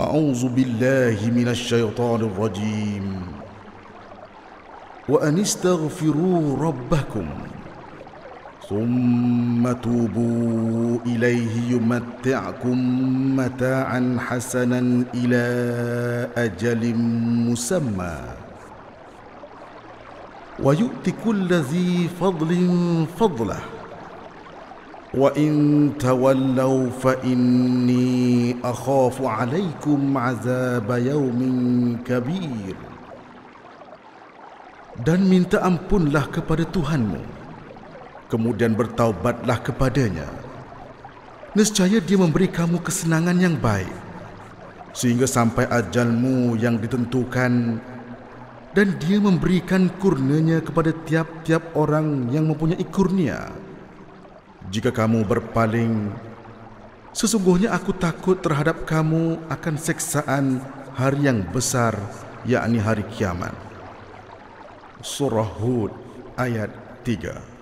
أعوذ بالله من الشيطان الرجيم وأن استغفروا ربكم ثم توبوا إليه يمتعكم متاعا حسنا إلى أجل مسمى ويؤت كل ذي فضل فضله وإن تولوا فإني أخاف عليكم عذاب يوم كبير Dan minta ampunlah kepada Tuhanmu Kemudian bertaubatlah kepadanya Nescaya dia memberi kamu kesenangan yang baik Sehingga sampai ajalmu yang ditentukan Dan dia memberikan kurnianya kepada tiap-tiap orang yang mempunyai kurnia jika kamu berpaling sesungguhnya aku takut terhadap kamu akan seksaan hari yang besar yakni hari kiamat surah hud ayat 3